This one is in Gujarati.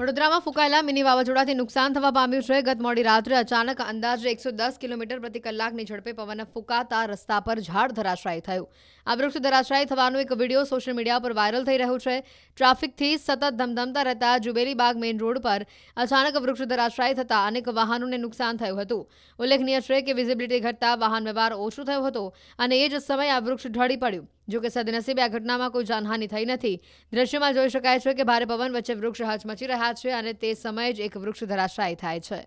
વડોદરામાં ફૂંકાયેલા મિની વાવાઝોડાથી નુકસાન થવા પામ્યું છે ગત મોડી રાત્રે અચાનક અંદાજે એકસો દસ કિલોમીટર પ્રતિ કલાકની ઝડપે પવન ફૂંકાતા રસ્તા પર ઝાડ ધરાશાયી થયું આ વૃક્ષ ધરાશાયી થવાનો એક વિડીયો સોશિયલ મીડિયા પર વાયરલ થઈ રહ્યો છે ટ્રાફિકથી સતત ધમધમતા રહેતા જુબેલીબાગ મેઇન રોડ પર અચાનક વૃક્ષ ધરાશાયી થતા અનેક વાહનોને નુકસાન થયું હતું ઉલ્લેખનીય છે કે વિઝિબિલિટી ઘટતા વાહન વ્યવહાર ઓછો થયો હતો અને એ જ સમયે આ વૃક્ષ ઢળી પડ્યું જો કે સદનસીબે આ ઘટનામાં કોઈ જાનહાની થઈ નથી દ્રશ્યમાં જોઈ શકાય છે કે ભારે પવન વચ્ચે વૃક્ષ હચમચી રહ્યા છે અને તે સમયે જ એક વૃક્ષ ધરાશાયી થાય છે